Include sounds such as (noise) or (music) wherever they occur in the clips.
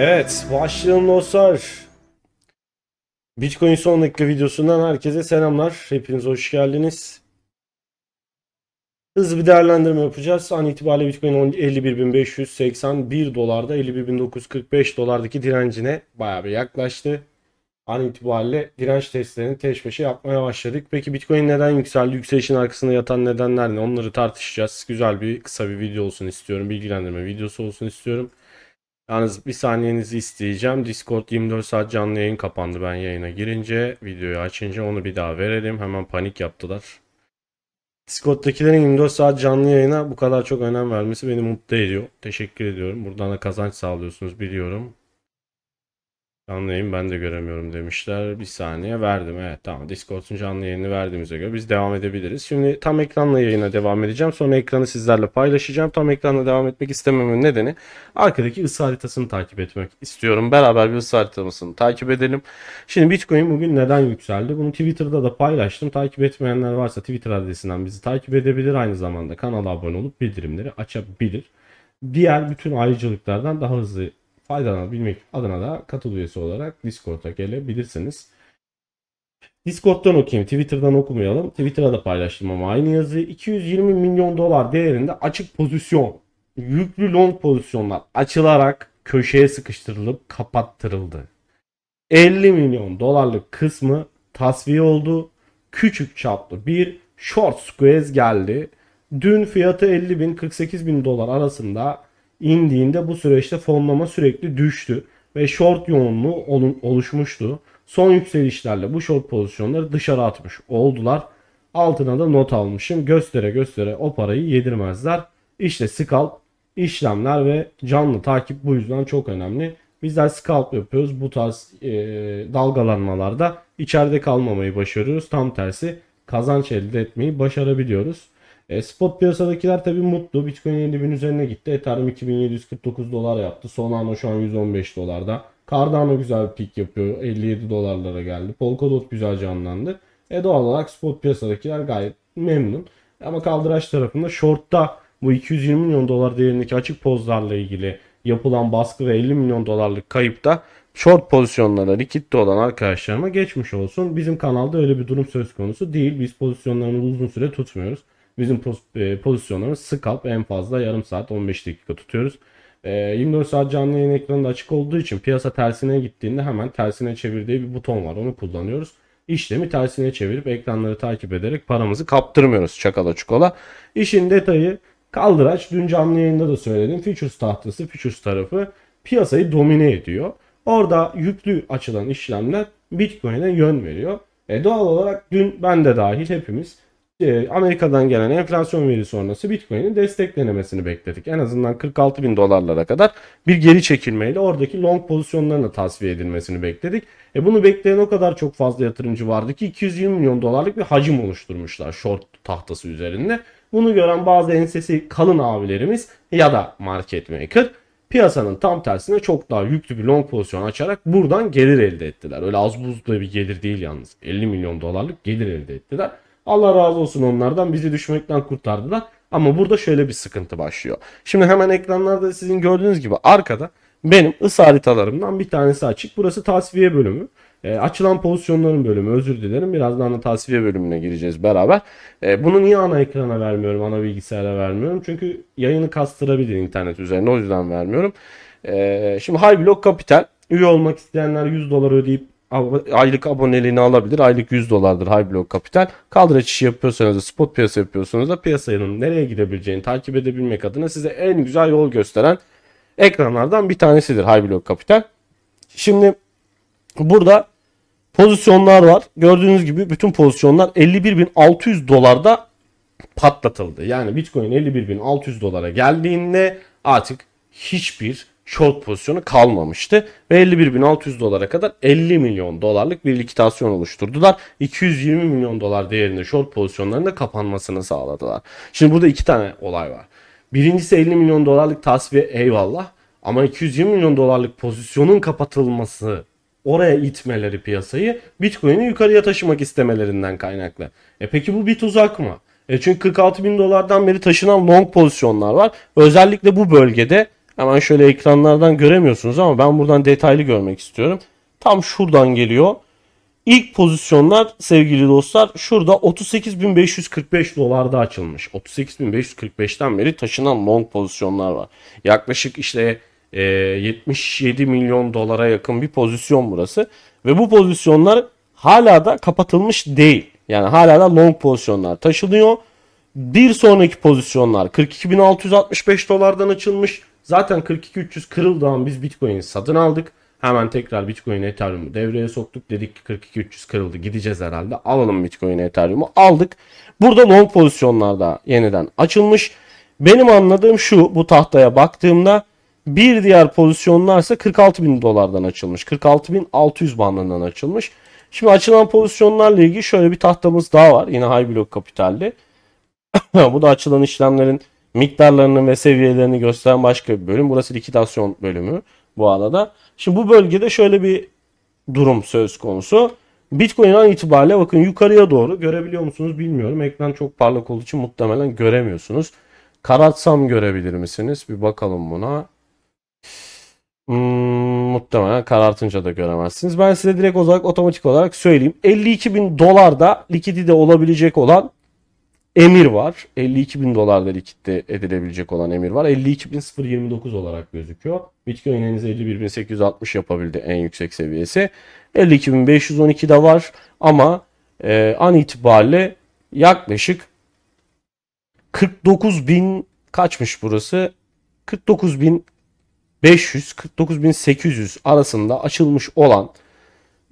Evet başlayalım dostlar. Bitcoin son dakika videosundan herkese selamlar. Hepiniz hoş geldiniz. Hızlı bir değerlendirme yapacağız. An itibariyle Bitcoin 51.581 dolarda 51.945 dolardaki direncine baya bir yaklaştı. An itibariyle direnç testlerini peş peşe yapmaya başladık. Peki Bitcoin neden yükseldi? Yükselişin arkasında yatan nedenler ne? Onları tartışacağız. Güzel bir kısa bir video olsun istiyorum. Bilgilendirme videosu olsun istiyorum. Yalnız bir saniyenizi isteyeceğim. Discord 24 saat canlı yayın kapandı ben yayına girince. Videoyu açınca onu bir daha verelim. Hemen panik yaptılar. Discord'dakilerin 24 saat canlı yayına bu kadar çok önem vermesi beni mutlu ediyor. Teşekkür ediyorum. Buradan da kazanç sağlıyorsunuz biliyorum. Canlı yayın ben de göremiyorum demişler. Bir saniye verdim. Evet tamam. Discord'un canlı yayını verdiğimize göre biz devam edebiliriz. Şimdi tam ekranla yayına devam edeceğim. Sonra ekranı sizlerle paylaşacağım. Tam ekranla devam etmek istememin nedeni arkadaki ısı haritasını takip etmek istiyorum. Beraber bir ısı haritasını takip edelim. Şimdi Bitcoin bugün neden yükseldi? Bunu Twitter'da da paylaştım. Takip etmeyenler varsa Twitter adresinden bizi takip edebilir. Aynı zamanda kanala abone olup bildirimleri açabilir diğer bütün ayrıcalıklardan daha hızlı faydalanabilmek adına da katıl üyesi olarak Discord'a gelebilirsiniz. Discord'dan okuyayım. Twitter'dan okumayalım. Twitter'a da paylaştım ama aynı yazı. 220 milyon dolar değerinde açık pozisyon, yüklü long pozisyonlar açılarak köşeye sıkıştırılıp kapattırıldı. 50 milyon dolarlık kısmı tasfiye oldu. Küçük çaplı bir short squeeze geldi. Dün fiyatı 50 bin 48 bin dolar arasında indiğinde bu süreçte fonlama sürekli düştü ve short yoğunluğu onun oluşmuştu. Son yükselişlerle bu short pozisyonları dışarı atmış oldular. Altına da not almışım. Göstere göstere o parayı yedirmezler. İşte scalp işlemler ve canlı takip bu yüzden çok önemli. Bizler scalp yapıyoruz. Bu tarz e, dalgalanmalarda içeride kalmamayı başarıyoruz. Tam tersi kazanç elde etmeyi başarabiliyoruz. E, spot piyasadakiler tabii mutlu. Bitcoin 50.000 üzerine gitti. Ethereum 2749 dolar yaptı. Solana şu an 115 dolarda. Cardano güzel bir pik yapıyor. 57 dolarlara geldi. Polkadot güzel canlandı. E doğal olarak spot piyasadakiler gayet memnun. Ama kaldıraç tarafında short'ta bu 220 milyon dolar değerindeki açık pozlarla ilgili yapılan baskı ve 50 milyon dolarlık kayıpta short pozisyonlarına, likidde olan arkadaşlarıma geçmiş olsun. Bizim kanalda öyle bir durum söz konusu değil. Biz pozisyonlarımızı uzun süre tutmuyoruz. Bizim e, pozisyonlarımız scalp en fazla yarım saat 15 dakika tutuyoruz. 24 e, saat canlı yayın ekranında açık olduğu için piyasa tersine gittiğinde hemen tersine çevirdiği bir buton var. Onu kullanıyoruz. İşlemi tersine çevirip ekranları takip ederek paramızı kaptırmıyoruz çakala Çikola. İşin detayı kaldıraç dün canlı yayında da söyledim. Futures tahtası, futures tarafı piyasayı domine ediyor. Orada yüklü açılan işlemler Bitcoin'e yön veriyor. E doğal olarak dün ben de dahil hepimiz ee, Amerika'dan gelen enflasyon veri sonrası Bitcoin'in desteklenemesini bekledik. En azından 46 bin dolarlara kadar bir geri çekilmeyle oradaki long pozisyonların da tasfiye edilmesini bekledik. E bunu bekleyen o kadar çok fazla yatırımcı vardı ki 220 milyon dolarlık bir hacim oluşturmuşlar short tahtası üzerinde. Bunu gören bazı ensesi kalın abilerimiz ya da market maker piyasanın tam tersine çok daha yüklü bir long pozisyon açarak buradan gelir elde ettiler. Öyle az buzda bir gelir değil yalnız. 50 milyon dolarlık gelir elde ettiler. Allah razı olsun onlardan bizi düşmekten kurtardılar. Ama burada şöyle bir sıkıntı başlıyor. Şimdi hemen ekranlarda sizin gördüğünüz gibi arkada benim ısı haritalarımdan bir tanesi açık. Burası tasfiye bölümü. E, açılan pozisyonların bölümü özür dilerim. Birazdan da tasfiye bölümüne gireceğiz beraber. E, bunu niye ana ekrana vermiyorum, ana bilgisayara vermiyorum? Çünkü yayını kastırabilir internet üzerinde o yüzden vermiyorum. E, şimdi High Block Capital üye olmak isteyenler 100 dolar ödeyip aylık aboneliğini alabilir. Aylık 100 dolardır high block kapital. Kaldıraç işi yapıyorsanız da spot piyasa yapıyorsanız da piyasanın nereye gidebileceğini takip edebilmek adına size en güzel yol gösteren ekranlardan bir tanesidir high block kapital. Şimdi burada pozisyonlar var. Gördüğünüz gibi bütün pozisyonlar 51.600 dolarda patlatıldı. Yani Bitcoin 51.600 dolara geldiğinde artık hiçbir short pozisyonu kalmamıştı ve 51.600 dolara kadar 50 milyon dolarlık bir likitasyon oluşturdular. 220 milyon dolar değerinde short pozisyonlarında kapanmasını sağladılar. Şimdi burada iki tane olay var. Birincisi 50 milyon dolarlık tasfiye eyvallah ama 220 milyon dolarlık pozisyonun kapatılması oraya itmeleri piyasayı Bitcoin'i yukarıya taşımak istemelerinden kaynaklı. E peki bu bir tuzak mı? E çünkü 46 bin dolardan beri taşınan long pozisyonlar var. Özellikle bu bölgede Hemen şöyle ekranlardan göremiyorsunuz ama ben buradan detaylı görmek istiyorum. Tam şuradan geliyor. İlk pozisyonlar sevgili dostlar şurada 38.545 dolarda açılmış. 38.545'ten beri taşınan long pozisyonlar var. Yaklaşık işte e, 77 milyon dolara yakın bir pozisyon burası. Ve bu pozisyonlar hala da kapatılmış değil. Yani hala da long pozisyonlar taşınıyor. Bir sonraki pozisyonlar 42.665 dolardan açılmış. Zaten 42300 kırıldı ama biz Bitcoin'i satın aldık. Hemen tekrar Bitcoin Ethereum'u devreye soktuk. Dedik ki 42300 kırıldı gideceğiz herhalde. Alalım Bitcoin Ethereum'u aldık. Burada long pozisyonlarda yeniden açılmış. Benim anladığım şu bu tahtaya baktığımda bir diğer pozisyonlarsa 46.000 dolardan açılmış. 46.600 bandından açılmış. Şimdi açılan pozisyonlarla ilgili şöyle bir tahtamız daha var. Yine High Block Kapital'de. (coughs) bu da açılan işlemlerin miktarlarını ve seviyelerini gösteren başka bir bölüm. Burası likidasyon bölümü bu arada. Şimdi bu bölgede şöyle bir durum söz konusu. Bitcoin an itibariyle bakın yukarıya doğru görebiliyor musunuz bilmiyorum. Ekran çok parlak olduğu için muhtemelen göremiyorsunuz. Karatsam görebilir misiniz? Bir bakalım buna. Hmm, muhtemelen karartınca da göremezsiniz. Ben size direkt olarak otomatik olarak söyleyeyim. 52 bin dolarda likidi de olabilecek olan emir var. 52 bin dolar likitte edilebilecek olan emir var. 52 bin 029 olarak gözüküyor. Bitcoin henüz 860 yapabildi en yüksek seviyesi. 52 bin 512 de var ama e, an itibariyle yaklaşık 49 bin kaçmış burası? 49 bin 500 49 bin 800 arasında açılmış olan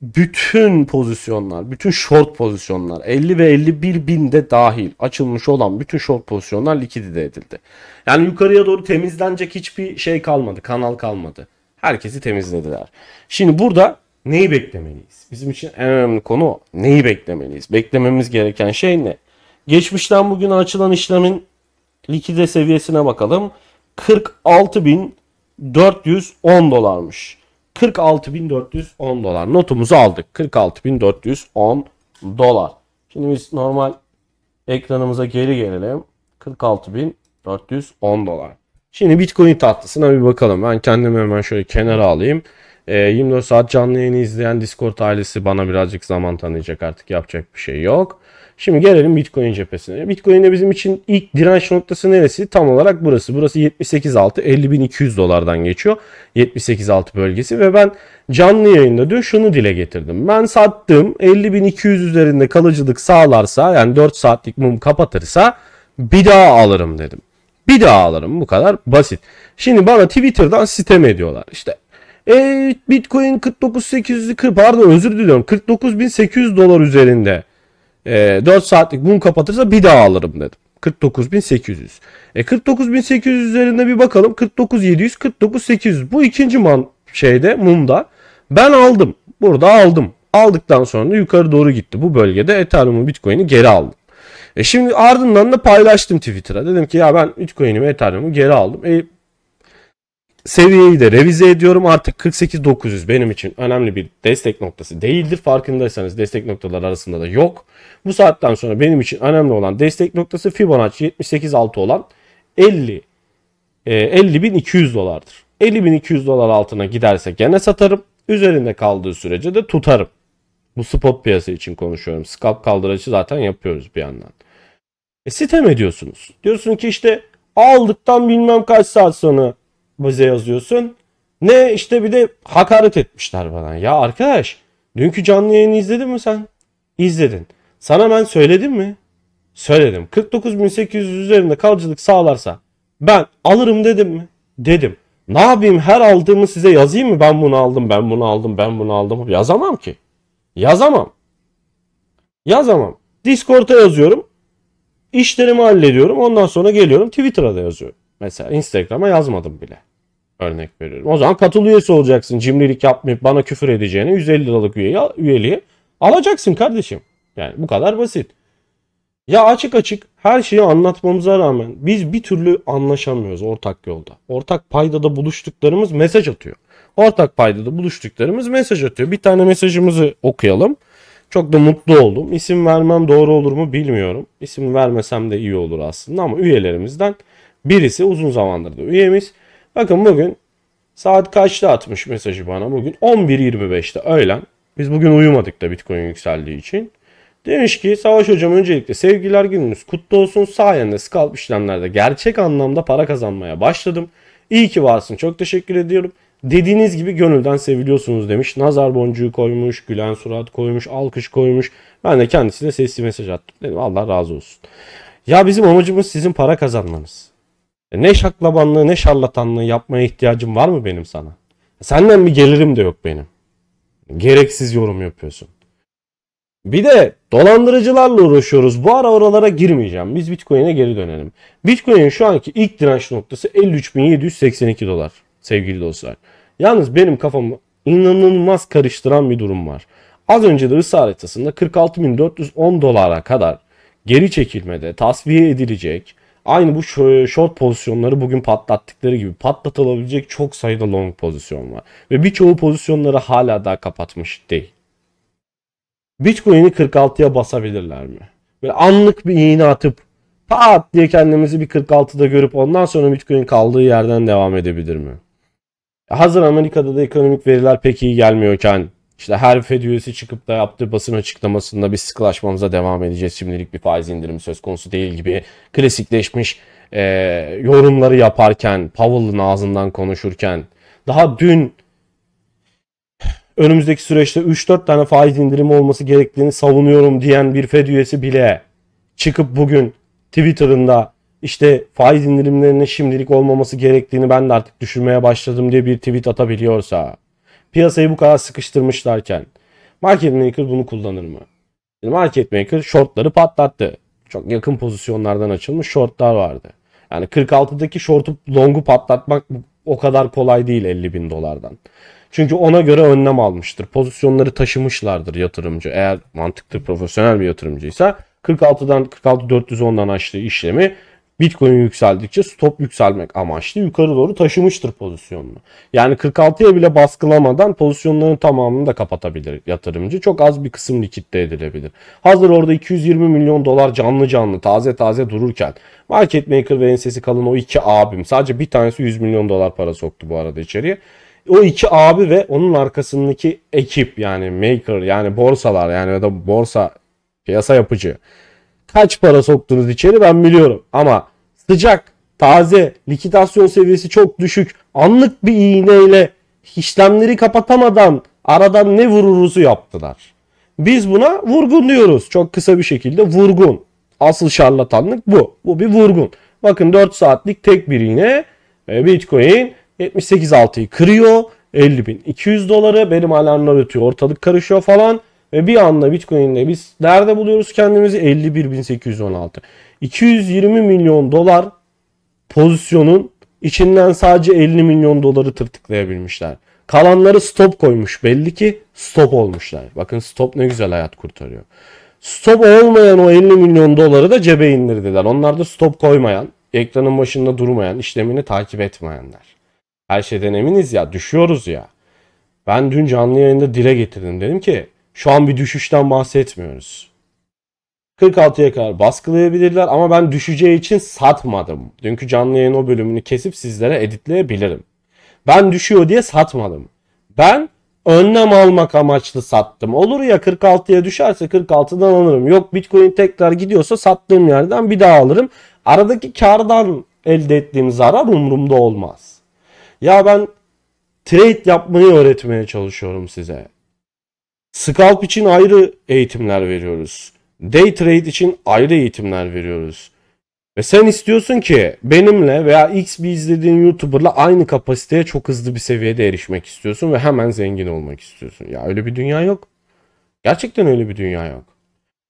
bütün pozisyonlar, bütün short pozisyonlar 50 ve 51 bin de dahil açılmış olan bütün short pozisyonlar likidite edildi. Yani yukarıya doğru temizlenecek hiçbir şey kalmadı, kanal kalmadı. Herkesi temizlediler. Şimdi burada neyi beklemeliyiz? Bizim için en önemli konu o. Neyi beklemeliyiz? Beklememiz gereken şey ne? Geçmişten bugüne açılan işlemin likide seviyesine bakalım. 46.410 dolarmış. 46.410 dolar. Notumuzu aldık. 46.410 dolar. Şimdi biz normal ekranımıza geri gelelim. 46.410 dolar. Şimdi Bitcoin tatlısına bir bakalım. Ben kendimi hemen şöyle kenara alayım. E, ee, 24 saat canlı yayını izleyen Discord ailesi bana birazcık zaman tanıyacak artık yapacak bir şey yok. Şimdi gelelim Bitcoin cephesine. Bitcoin'de bizim için ilk direnç noktası neresi? Tam olarak burası. Burası 78.6 50.200 dolardan geçiyor. 78.6 bölgesi ve ben canlı yayında diyor şunu dile getirdim. Ben sattım 50.200 üzerinde kalıcılık sağlarsa yani 4 saatlik mum kapatırsa bir daha alırım dedim. Bir daha alırım bu kadar basit. Şimdi bana Twitter'dan sitem ediyorlar. İşte e, Bitcoin 49.800 pardon özür diliyorum 49.800 dolar üzerinde e, ee, 4 saatlik bunu kapatırsa bir daha alırım dedim. 49.800. E 49.800 üzerinde bir bakalım. 49.700, 49.800. Bu ikinci man şeyde mumda. Ben aldım. Burada aldım. Aldıktan sonra yukarı doğru gitti. Bu bölgede Ethereum'un Bitcoin'i geri aldım. E şimdi ardından da paylaştım Twitter'a. Dedim ki ya ben Bitcoin'imi Ethereum'u geri aldım. E seviyeyi de revize ediyorum. Artık 48900 benim için önemli bir destek noktası değildir. Farkındaysanız destek noktaları arasında da yok. Bu saatten sonra benim için önemli olan destek noktası Fibonacci 786 olan 50 e, 50.200 dolardır. 50.200 dolar altına giderse gene satarım. Üzerinde kaldığı sürece de tutarım. Bu spot piyasa için konuşuyorum. Scalp kaldırıcı zaten yapıyoruz bir yandan. E, sitem ediyorsunuz. Diyorsun ki işte aldıktan bilmem kaç saat sonra bize yazıyorsun. Ne işte bir de hakaret etmişler bana. Ya arkadaş dünkü canlı yayını izledin mi sen? İzledin. Sana ben söyledim mi? Söyledim. 49.800 üzerinde kalıcılık sağlarsa ben alırım dedim mi? Dedim. Ne yapayım her aldığımı size yazayım mı? Ben bunu aldım, ben bunu aldım, ben bunu aldım. Yazamam ki. Yazamam. Yazamam. Discord'a yazıyorum. İşlerimi hallediyorum. Ondan sonra geliyorum Twitter'a da yazıyorum. Mesela Instagram'a yazmadım bile. Örnek veriyorum. O zaman katıl üyesi olacaksın. Cimrilik yapmayıp bana küfür edeceğini 150 liralık üyeyi, üyeliği alacaksın kardeşim. Yani bu kadar basit. Ya açık açık her şeyi anlatmamıza rağmen biz bir türlü anlaşamıyoruz ortak yolda. Ortak paydada buluştuklarımız mesaj atıyor. Ortak paydada buluştuklarımız mesaj atıyor. Bir tane mesajımızı okuyalım. Çok da mutlu oldum. İsim vermem doğru olur mu bilmiyorum. İsim vermesem de iyi olur aslında ama üyelerimizden birisi uzun zamandır da üyemiz. Bakın bugün saat kaçta atmış mesajı bana? Bugün 11.25'te öğlen. Biz bugün uyumadık da Bitcoin yükseldiği için. Demiş ki Savaş Hocam öncelikle sevgiler gününüz kutlu olsun. Sayende scalp işlemlerde gerçek anlamda para kazanmaya başladım. İyi ki varsın çok teşekkür ediyorum. Dediğiniz gibi gönülden seviliyorsunuz demiş. Nazar boncuğu koymuş, gülen surat koymuş, alkış koymuş. Ben de kendisine sesli mesaj attım. Dedim Allah razı olsun. Ya bizim amacımız sizin para kazanmanız. E, ne şaklabanlığı ne şarlatanlığı yapmaya ihtiyacım var mı benim sana? Senden bir gelirim de yok benim. Gereksiz yorum yapıyorsun. Bir de dolandırıcılarla uğraşıyoruz. Bu ara oralara girmeyeceğim. Biz Bitcoin'e geri dönelim. Bitcoin'in şu anki ilk direnç noktası 53.782 dolar sevgili dostlar. Yalnız benim kafamı inanılmaz karıştıran bir durum var. Az önce de ısı haritasında 46.410 dolara kadar geri çekilmede tasfiye edilecek Aynı bu short pozisyonları bugün patlattıkları gibi patlatılabilecek çok sayıda long pozisyon var. Ve birçoğu pozisyonları hala daha kapatmış değil. Bitcoin'i 46'ya basabilirler mi? Böyle anlık bir iğne atıp pat diye kendimizi bir 46'da görüp ondan sonra Bitcoin kaldığı yerden devam edebilir mi? Hazır Amerika'da da ekonomik veriler pek iyi gelmiyorken işte her Fed üyesi çıkıp da yaptığı basın açıklamasında biz sıkılaşmamıza devam edeceğiz. Şimdilik bir faiz indirimi söz konusu değil gibi klasikleşmiş e, yorumları yaparken, Powell'ın ağzından konuşurken, daha dün önümüzdeki süreçte 3-4 tane faiz indirimi olması gerektiğini savunuyorum diyen bir Fed üyesi bile çıkıp bugün Twitter'ında işte faiz indirimlerinin şimdilik olmaması gerektiğini ben de artık düşünmeye başladım diye bir tweet atabiliyorsa piyasayı bu kadar sıkıştırmışlarken market maker bunu kullanır mı? market maker shortları patlattı. Çok yakın pozisyonlardan açılmış shortlar vardı. Yani 46'daki shortu longu patlatmak o kadar kolay değil 50 bin dolardan. Çünkü ona göre önlem almıştır. Pozisyonları taşımışlardır yatırımcı. Eğer mantıklı profesyonel bir yatırımcıysa 46'dan 46 410'dan açtığı işlemi Bitcoin yükseldikçe stop yükselmek amaçlı yukarı doğru taşımıştır pozisyonunu. Yani 46'ya bile baskılamadan pozisyonların tamamını da kapatabilir yatırımcı. Çok az bir kısım likitte edilebilir. Hazır orada 220 milyon dolar canlı canlı taze taze dururken market maker ve ensesi kalın o iki abim sadece bir tanesi 100 milyon dolar para soktu bu arada içeriye o iki abi ve onun arkasındaki ekip yani maker yani borsalar yani ya da borsa piyasa yapıcı kaç para soktunuz içeri ben biliyorum. Ama sıcak, taze, likidasyon seviyesi çok düşük, anlık bir iğneyle işlemleri kapatamadan aradan ne vururuzu yaptılar. Biz buna vurgun diyoruz. Çok kısa bir şekilde vurgun. Asıl şarlatanlık bu. Bu bir vurgun. Bakın 4 saatlik tek bir iğne e, Bitcoin 78.6'yı kırıyor. 50.200 doları benim alarmlar ötüyor ortalık karışıyor falan. Ve bir anda Bitcoin'de biz nerede buluyoruz kendimizi? 51.816. 220 milyon dolar pozisyonun içinden sadece 50 milyon doları tırtıklayabilmişler. Kalanları stop koymuş. Belli ki stop olmuşlar. Bakın stop ne güzel hayat kurtarıyor. Stop olmayan o 50 milyon doları da cebe indirdiler. Onlar da stop koymayan, ekranın başında durmayan, işlemini takip etmeyenler. Her şeyden eminiz ya, düşüyoruz ya. Ben dün canlı yayında dile getirdim. Dedim ki şu an bir düşüşten bahsetmiyoruz. 46'ya kadar baskılayabilirler ama ben düşeceği için satmadım. Dünkü canlı yayın o bölümünü kesip sizlere editleyebilirim. Ben düşüyor diye satmadım. Ben önlem almak amaçlı sattım. Olur ya 46'ya düşerse 46'dan alırım. Yok Bitcoin tekrar gidiyorsa sattığım yerden bir daha alırım. Aradaki kardan elde ettiğim zarar umurumda olmaz. Ya ben trade yapmayı öğretmeye çalışıyorum size. Scalp için ayrı eğitimler veriyoruz. Day trade için ayrı eğitimler veriyoruz. Ve sen istiyorsun ki benimle veya X bir izlediğin YouTuber'la aynı kapasiteye çok hızlı bir seviyede erişmek istiyorsun ve hemen zengin olmak istiyorsun. Ya öyle bir dünya yok. Gerçekten öyle bir dünya yok.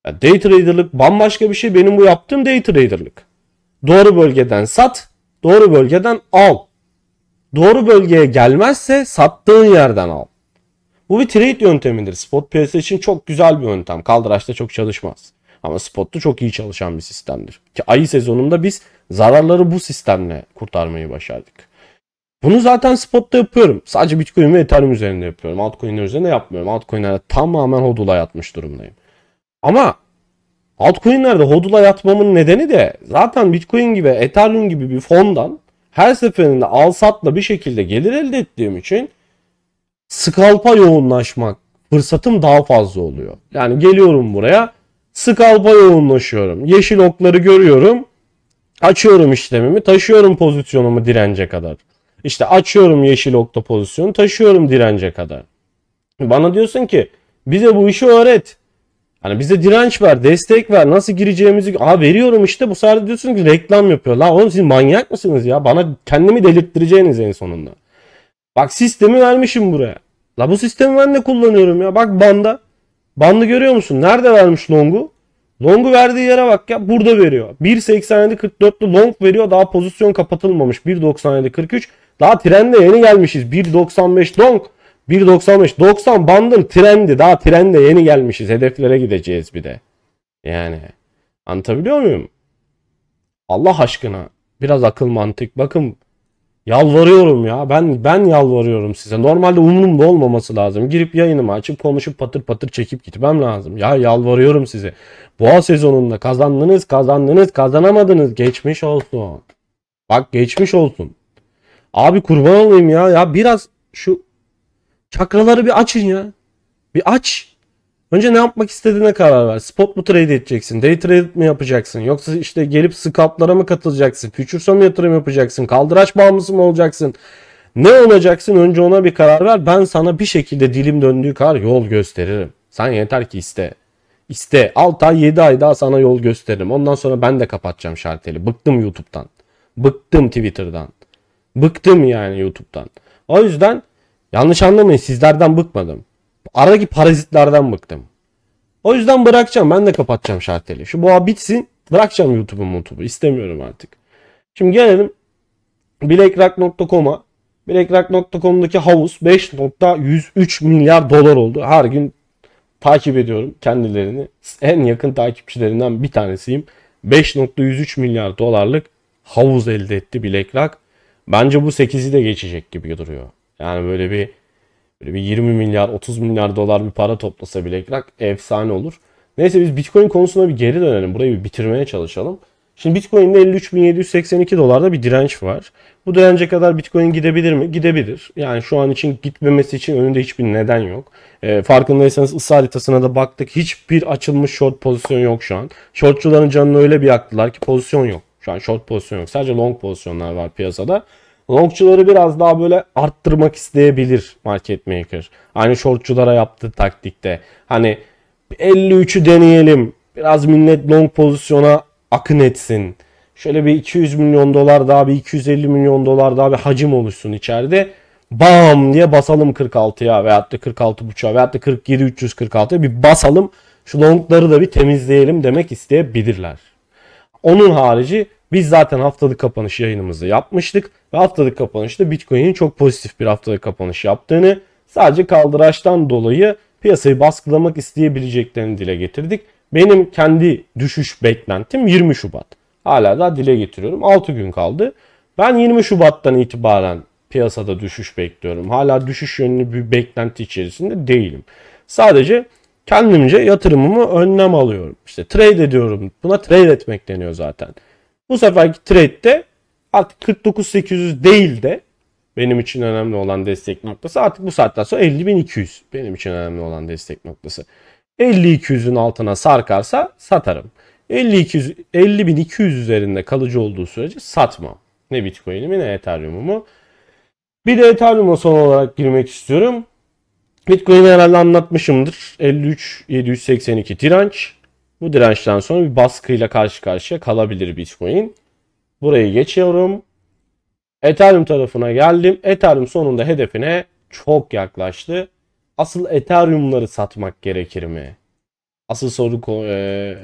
Ya day trader'lık bambaşka bir şey. Benim bu yaptığım day trader'lık. Doğru bölgeden sat, doğru bölgeden al. Doğru bölgeye gelmezse sattığın yerden al. Bu bir trade yöntemidir. Spot piyasası için çok güzel bir yöntem. Kaldıraçta çok çalışmaz. Ama spotta çok iyi çalışan bir sistemdir. Ki ayı sezonunda biz zararları bu sistemle kurtarmayı başardık. Bunu zaten spotta yapıyorum. Sadece Bitcoin ve Ethereum üzerinde yapıyorum. Altcoin'ler üzerinde yapmıyorum. Altcoin'lere tamamen hodula yatmış durumdayım. Ama altcoin'lerde hodula yatmamın nedeni de zaten Bitcoin gibi Ethereum gibi bir fondan her seferinde al satla bir şekilde gelir elde ettiğim için skalpa yoğunlaşmak fırsatım daha fazla oluyor. Yani geliyorum buraya skalpa yoğunlaşıyorum. Yeşil okları görüyorum. Açıyorum işlemimi, taşıyorum pozisyonumu dirence kadar. İşte açıyorum yeşil okta pozisyonu, taşıyorum dirence kadar. Bana diyorsun ki bize bu işi öğret. Hani bize direnç ver, destek ver, nasıl gireceğimizi... Aa veriyorum işte bu sefer diyorsun ki reklam yapıyor. La oğlum siz manyak mısınız ya? Bana kendimi delirttireceğiniz en sonunda. Bak sistemi vermişim buraya. La bu sistemi ben de kullanıyorum ya. Bak banda. Bandı görüyor musun? Nerede vermiş longu? Longu verdiği yere bak ya. Burada veriyor. 1.87.44'lü long veriyor. Daha pozisyon kapatılmamış. 1.97.43. Daha trende yeni gelmişiz. 1.95 long. 1.95 90 bandın trendi. Daha trende yeni gelmişiz. Hedeflere gideceğiz bir de. Yani anlatabiliyor muyum? Allah aşkına biraz akıl mantık. Bakın Yalvarıyorum ya. Ben ben yalvarıyorum size. Normalde umurumda olmaması lazım. Girip yayınımı açıp konuşup patır patır çekip gitmem lazım. Ya yalvarıyorum size. Boğa sezonunda kazandınız, kazandınız, kazanamadınız. Geçmiş olsun. Bak geçmiş olsun. Abi kurban olayım ya. Ya biraz şu çakraları bir açın ya. Bir aç. Önce ne yapmak istediğine karar ver. Spot mu trade edeceksin? Day trade mi yapacaksın? Yoksa işte gelip scalplara mı katılacaksın? Futures'a mı yatırım yapacaksın? Kaldıraç bağımlısı mı olacaksın? Ne olacaksın? Önce ona bir karar ver. Ben sana bir şekilde dilim döndüğü kadar yol gösteririm. Sen yeter ki iste. İste. 6 ay 7 ay daha sana yol gösteririm. Ondan sonra ben de kapatacağım şarteli. Bıktım YouTube'dan. Bıktım Twitter'dan. Bıktım yani YouTube'dan. O yüzden yanlış anlamayın sizlerden bıkmadım aradaki parazitlerden bıktım. O yüzden bırakacağım. Ben de kapatacağım şarteli. Şu boğa bitsin. Bırakacağım YouTube'u YouTube'u. İstemiyorum artık. Şimdi gelelim BlackRock.com'a. BlackRock.com'daki havuz 5.103 milyar dolar oldu. Her gün takip ediyorum kendilerini. En yakın takipçilerinden bir tanesiyim. 5.103 milyar dolarlık havuz elde etti BlackRock. Bence bu 8'i de geçecek gibi duruyor. Yani böyle bir Böyle bir 20 milyar 30 milyar dolar bir para toplasa bile ekran efsane olur. Neyse biz Bitcoin konusuna bir geri dönelim. Burayı bir bitirmeye çalışalım. Şimdi Bitcoin'de 53.782 dolarda bir direnç var. Bu dirence kadar Bitcoin gidebilir mi? Gidebilir. Yani şu an için gitmemesi için önünde hiçbir neden yok. E, farkındaysanız ısı haritasına da baktık. Hiçbir açılmış short pozisyon yok şu an. Shortçuların canını öyle bir yaktılar ki pozisyon yok. Şu an short pozisyon yok. Sadece long pozisyonlar var piyasada. Longçuları biraz daha böyle arttırmak isteyebilir market maker. Aynı shortçulara yaptığı taktikte. Hani 53'ü deneyelim. Biraz millet long pozisyona akın etsin. Şöyle bir 200 milyon dolar daha bir 250 milyon dolar daha bir hacim oluşsun içeride. Bam diye basalım 46'ya veyahut da 46.5'a veyahut da 47 346'ya bir basalım. Şu longları da bir temizleyelim demek isteyebilirler. Onun harici biz zaten haftalık kapanış yayınımızı yapmıştık ve haftalık kapanışta Bitcoin'in çok pozitif bir haftalık kapanış yaptığını sadece kaldıraçtan dolayı piyasayı baskılamak isteyebileceklerini dile getirdik. Benim kendi düşüş beklentim 20 Şubat. Hala da dile getiriyorum. 6 gün kaldı. Ben 20 Şubat'tan itibaren piyasada düşüş bekliyorum. Hala düşüş yönlü bir beklenti içerisinde değilim. Sadece kendimce yatırımımı önlem alıyorum. İşte trade ediyorum. Buna trade etmek deniyor zaten. Bu seferki trade'de artık 49800 değil de benim için önemli olan destek noktası artık bu saatten sonra 50200 benim için önemli olan destek noktası. 5200'ün altına sarkarsa satarım. 5200 50200 üzerinde kalıcı olduğu sürece satmam. Ne Bitcoin'imi ne Ethereum'umu. Bir de Ethereum'a son olarak girmek istiyorum. Bitcoin'i herhalde anlatmışımdır. 53 782 direnç. Bu dirençten sonra bir baskıyla karşı karşıya kalabilir Bitcoin. Burayı geçiyorum. Ethereum tarafına geldim. Ethereum sonunda hedefine çok yaklaştı. Asıl Ethereum'ları satmak gerekir mi? Asıl soru e,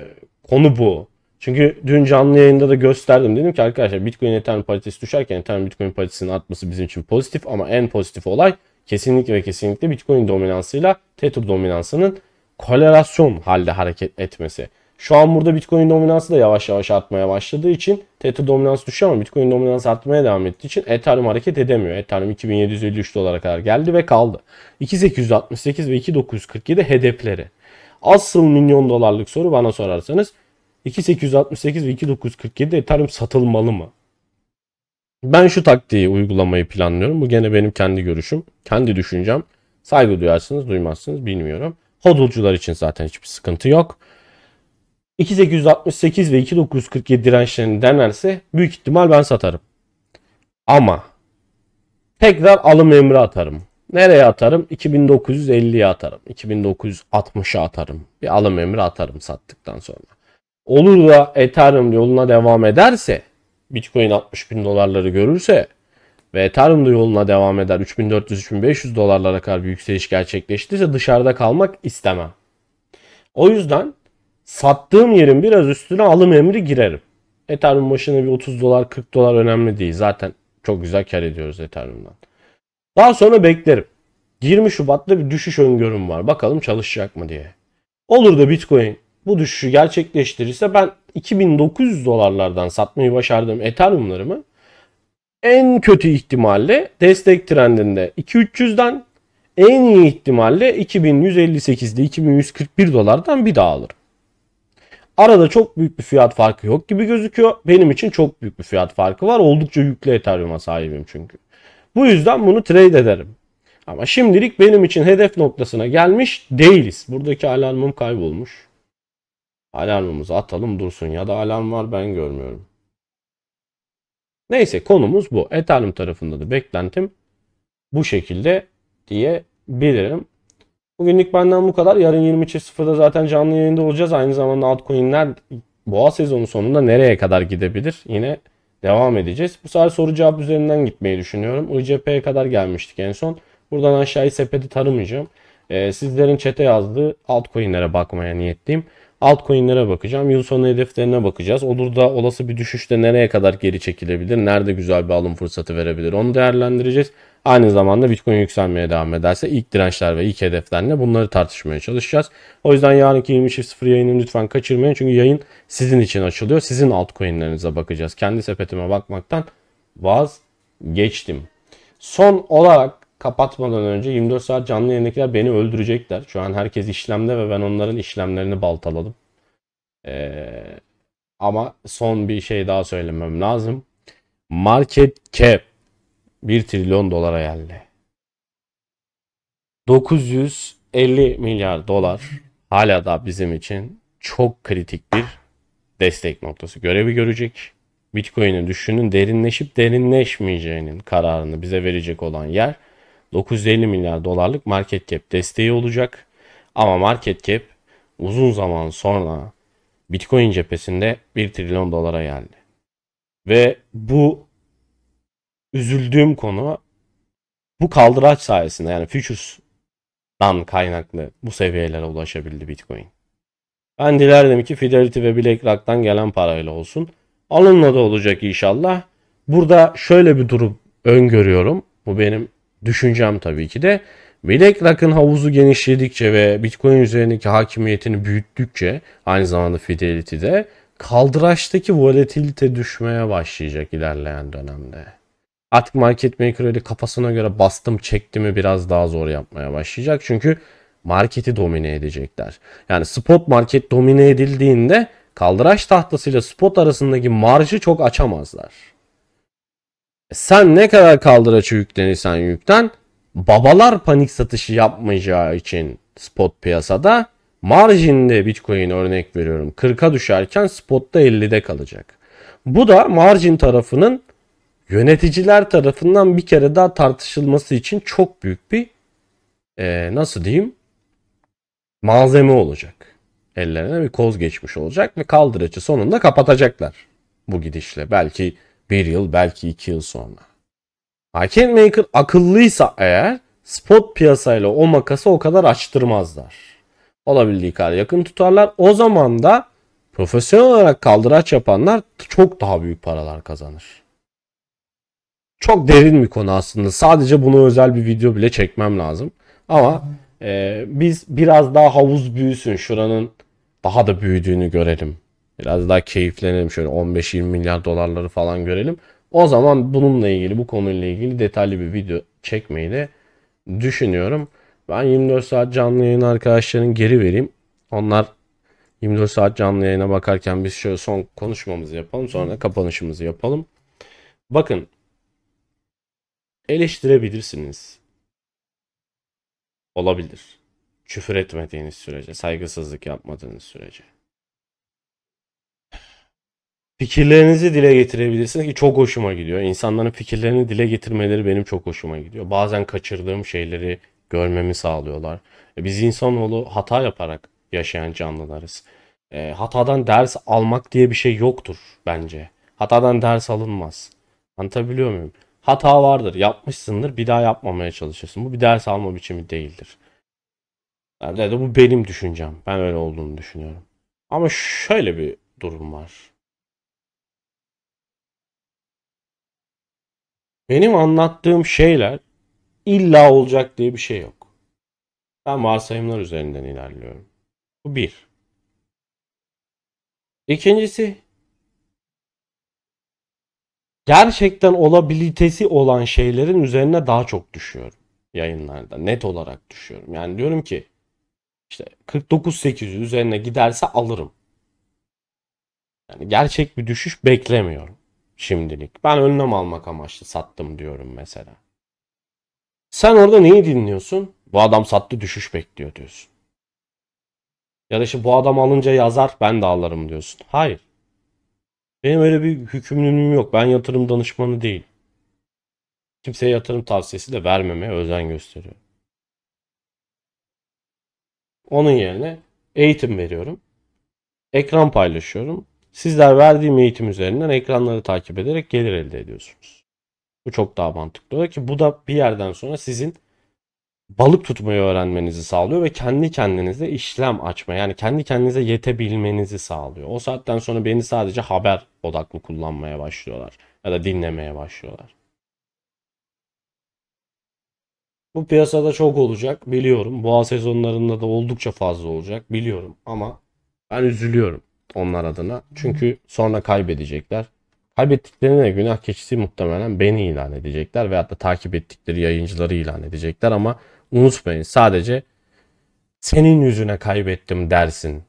konu bu. Çünkü dün canlı yayında da gösterdim. Dedim ki arkadaşlar Bitcoin Ethereum paritesi düşerken Ethereum Bitcoin paritesinin artması bizim için pozitif ama en pozitif olay kesinlikle ve kesinlikle Bitcoin dominansıyla Tether dominansının kolerasyon halde hareket etmesi. Şu an burada Bitcoin dominansı da yavaş yavaş artmaya başladığı için Tether dominansı düşüyor ama Bitcoin dominansı artmaya devam ettiği için Ethereum hareket edemiyor. Ethereum 2753 dolara kadar geldi ve kaldı. 2868 ve 2947 hedefleri. Asıl milyon dolarlık soru bana sorarsanız 2868 ve 2947 Ethereum satılmalı mı? Ben şu taktiği uygulamayı planlıyorum. Bu gene benim kendi görüşüm, kendi düşüncem. Saygı duyarsınız, duymazsınız bilmiyorum hodulcular için zaten hiçbir sıkıntı yok. 2868 ve 2947 dirençlerini denerse büyük ihtimal ben satarım. Ama tekrar alım emri atarım. Nereye atarım? 2950'ye atarım. 2960'a atarım. Bir alım emri atarım sattıktan sonra. Olur da Ethereum yoluna devam ederse Bitcoin 60 bin dolarları görürse ve Ethereum yoluna devam eder 3400-3500 dolarlara kadar bir yükseliş gerçekleştirirse dışarıda kalmak istemem. O yüzden sattığım yerin biraz üstüne alım emri girerim. Ethereum başına bir 30 dolar 40 dolar önemli değil. Zaten çok güzel kar ediyoruz Ethereum'dan. Daha sonra beklerim. 20 Şubat'ta bir düşüş öngörüm var. Bakalım çalışacak mı diye. Olur da Bitcoin bu düşüşü gerçekleştirirse ben 2900 dolarlardan satmayı başardığım Ethereum'larımı en kötü ihtimalle destek trendinde 2.300'den en iyi ihtimalle 2158'de 2141 dolardan bir daha alırım. Arada çok büyük bir fiyat farkı yok gibi gözüküyor. Benim için çok büyük bir fiyat farkı var. Oldukça yüklü Ethereum'a sahibim çünkü. Bu yüzden bunu trade ederim. Ama şimdilik benim için hedef noktasına gelmiş değiliz. Buradaki alarmım kaybolmuş. Alarmımızı atalım dursun ya da alarm var ben görmüyorum. Neyse konumuz bu. Ethereum tarafında da beklentim bu şekilde diyebilirim. Bugünlük benden bu kadar. Yarın 23.00'da zaten canlı yayında olacağız. Aynı zamanda altcoin'ler boğa sezonu sonunda nereye kadar gidebilir? Yine devam edeceğiz. Bu sefer soru cevap üzerinden gitmeyi düşünüyorum. ICP'ye kadar gelmiştik en son. Buradan aşağıyı sepeti taramayacağım. Ee, sizlerin çete yazdığı altcoin'lere bakmaya niyetliyim altcoin'lere bakacağım. Yıl sonu hedeflerine bakacağız. Olur da olası bir düşüşte nereye kadar geri çekilebilir? Nerede güzel bir alım fırsatı verebilir? Onu değerlendireceğiz. Aynı zamanda Bitcoin yükselmeye devam ederse ilk dirençler ve ilk hedeflerle bunları tartışmaya çalışacağız. O yüzden yarınki 23.00 yayınımı lütfen kaçırmayın. Çünkü yayın sizin için açılıyor. Sizin altcoin'lerinize bakacağız. Kendi sepetime bakmaktan vazgeçtim. Son olarak kapatmadan önce 24 saat canlı yayındakiler beni öldürecekler. Şu an herkes işlemde ve ben onların işlemlerini baltaladım. Ee, ama son bir şey daha söylemem lazım. Market cap 1 trilyon dolara geldi. 950 milyar dolar hala da bizim için çok kritik bir destek noktası. Görevi görecek. Bitcoin'i düşünün derinleşip derinleşmeyeceğinin kararını bize verecek olan yer 950 milyar dolarlık market cap desteği olacak. Ama market cap uzun zaman sonra Bitcoin cephesinde 1 trilyon dolara geldi. Ve bu üzüldüğüm konu bu kaldıraç sayesinde yani futures'dan kaynaklı bu seviyelere ulaşabildi Bitcoin. Ben dilerdim ki Fidelity ve BlackRock'tan gelen parayla olsun. Onunla da olacak inşallah. Burada şöyle bir durum öngörüyorum. Bu benim düşüncem tabii ki de BlackRock'ın havuzu genişledikçe ve Bitcoin üzerindeki hakimiyetini büyüttükçe aynı zamanda Fidelity'de kaldıraçtaki volatilite düşmeye başlayacak ilerleyen dönemde. Artık market maker öyle kafasına göre bastım çekti mi biraz daha zor yapmaya başlayacak. Çünkü marketi domine edecekler. Yani spot market domine edildiğinde kaldıraç tahtasıyla spot arasındaki marjı çok açamazlar. Sen ne kadar kaldıraça yüklenirsen yükten? babalar panik satışı yapmayacağı için spot piyasada marjinde Bitcoin örnek veriyorum 40'a düşerken spotta 50'de kalacak. Bu da marjin tarafının yöneticiler tarafından bir kere daha tartışılması için çok büyük bir e, nasıl diyeyim malzeme olacak. Ellerine bir koz geçmiş olacak ve kaldırıcı sonunda kapatacaklar bu gidişle. Belki bir yıl belki iki yıl sonra. Market maker akıllıysa eğer spot piyasayla o makası o kadar açtırmazlar. Olabildiği kadar yakın tutarlar. O zaman da profesyonel olarak kaldıraç yapanlar çok daha büyük paralar kazanır. Çok derin bir konu aslında. Sadece bunu özel bir video bile çekmem lazım. Ama e, biz biraz daha havuz büyüsün. Şuranın daha da büyüdüğünü görelim. Biraz daha keyiflenelim şöyle 15-20 milyar dolarları falan görelim. O zaman bununla ilgili bu konuyla ilgili detaylı bir video çekmeyi de düşünüyorum. Ben 24 saat canlı yayın arkadaşlarının geri vereyim. Onlar 24 saat canlı yayına bakarken biz şöyle son konuşmamızı yapalım. Sonra kapanışımızı yapalım. Bakın eleştirebilirsiniz. Olabilir. Küfür etmediğiniz sürece, saygısızlık yapmadığınız sürece fikirlerinizi dile getirebilirsiniz ki çok hoşuma gidiyor. İnsanların fikirlerini dile getirmeleri benim çok hoşuma gidiyor. Bazen kaçırdığım şeyleri görmemi sağlıyorlar. E, biz insanoğlu hata yaparak yaşayan canlılarız. E, hatadan ders almak diye bir şey yoktur bence. Hatadan ders alınmaz. Anlatabiliyor muyum? Hata vardır. Yapmışsındır. Bir daha yapmamaya çalışırsın. Bu bir ders alma biçimi değildir. Yani de bu benim düşüncem. Ben öyle olduğunu düşünüyorum. Ama şöyle bir durum var. Benim anlattığım şeyler illa olacak diye bir şey yok. Ben varsayımlar üzerinden ilerliyorum. Bu bir. İkincisi gerçekten olabilitesi olan şeylerin üzerine daha çok düşüyorum yayınlarda. Net olarak düşüyorum. Yani diyorum ki işte 49800 üzerine giderse alırım. Yani gerçek bir düşüş beklemiyorum şimdilik. Ben önlem almak amaçlı sattım diyorum mesela. Sen orada neyi dinliyorsun? Bu adam sattı düşüş bekliyor diyorsun. Ya da işte bu adam alınca yazar ben de alırım diyorsun. Hayır. Benim öyle bir hükümlülüğüm yok. Ben yatırım danışmanı değil. Kimseye yatırım tavsiyesi de vermemeye özen gösteriyorum. Onun yerine eğitim veriyorum. Ekran paylaşıyorum. Sizler verdiğim eğitim üzerinden ekranları takip ederek gelir elde ediyorsunuz. Bu çok daha mantıklı ki bu da bir yerden sonra sizin balık tutmayı öğrenmenizi sağlıyor ve kendi kendinize işlem açma yani kendi kendinize yetebilmenizi sağlıyor. O saatten sonra beni sadece haber odaklı kullanmaya başlıyorlar ya da dinlemeye başlıyorlar. Bu piyasada çok olacak biliyorum. Boğa sezonlarında da oldukça fazla olacak biliyorum ama ben üzülüyorum onlar adına. Çünkü sonra kaybedecekler. Kaybettiklerine günah keçisi muhtemelen beni ilan edecekler veyahut da takip ettikleri yayıncıları ilan edecekler ama unutmayın sadece senin yüzüne kaybettim dersin.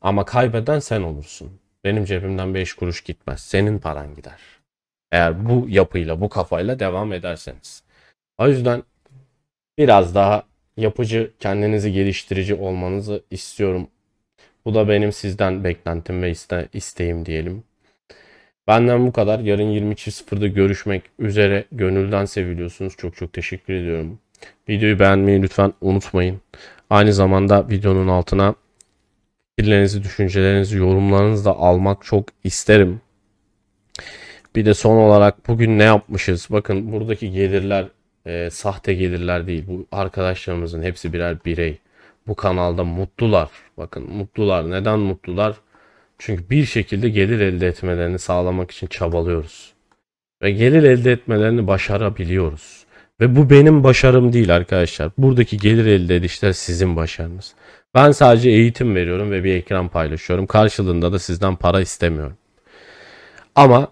Ama kaybeden sen olursun. Benim cebimden 5 kuruş gitmez. Senin paran gider. Eğer bu yapıyla, bu kafayla devam ederseniz. O yüzden biraz daha yapıcı, kendinizi geliştirici olmanızı istiyorum bu da benim sizden beklentim ve iste, isteğim diyelim. Benden bu kadar. Yarın 22.00'da görüşmek üzere. Gönülden seviliyorsunuz. Çok çok teşekkür ediyorum. Videoyu beğenmeyi lütfen unutmayın. Aynı zamanda videonun altına fikirlerinizi, düşüncelerinizi, yorumlarınızı da almak çok isterim. Bir de son olarak bugün ne yapmışız? Bakın buradaki gelirler e, sahte gelirler değil. Bu arkadaşlarımızın hepsi birer birey bu kanalda mutlular. Bakın mutlular. Neden mutlular? Çünkü bir şekilde gelir elde etmelerini sağlamak için çabalıyoruz. Ve gelir elde etmelerini başarabiliyoruz. Ve bu benim başarım değil arkadaşlar. Buradaki gelir elde edişler sizin başarınız. Ben sadece eğitim veriyorum ve bir ekran paylaşıyorum. Karşılığında da sizden para istemiyorum. Ama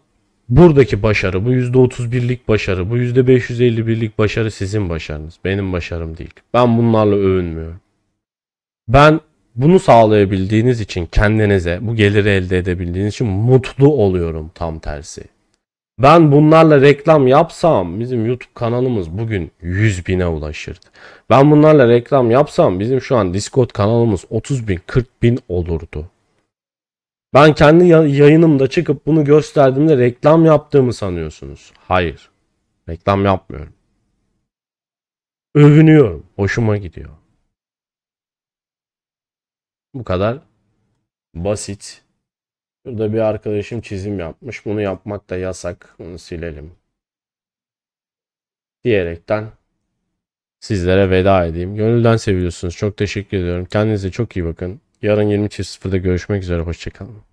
buradaki başarı, bu %31'lik başarı, bu %551'lik başarı sizin başarınız. Benim başarım değil. Ben bunlarla övünmüyorum. Ben bunu sağlayabildiğiniz için kendinize bu geliri elde edebildiğiniz için mutlu oluyorum tam tersi. Ben bunlarla reklam yapsam bizim YouTube kanalımız bugün 100 bine ulaşırdı. Ben bunlarla reklam yapsam bizim şu an Discord kanalımız 30 bin 40 bin olurdu. Ben kendi yayınımda çıkıp bunu gösterdiğimde reklam yaptığımı sanıyorsunuz. Hayır. Reklam yapmıyorum. Övünüyorum. Hoşuma gidiyor. Bu kadar basit. Burada bir arkadaşım çizim yapmış. Bunu yapmak da yasak. Bunu silelim. Diyerekten sizlere veda edeyim. Gönülden seviyorsunuz. Çok teşekkür ediyorum. Kendinize çok iyi bakın. Yarın 20.00'da görüşmek üzere. Hoşçakalın.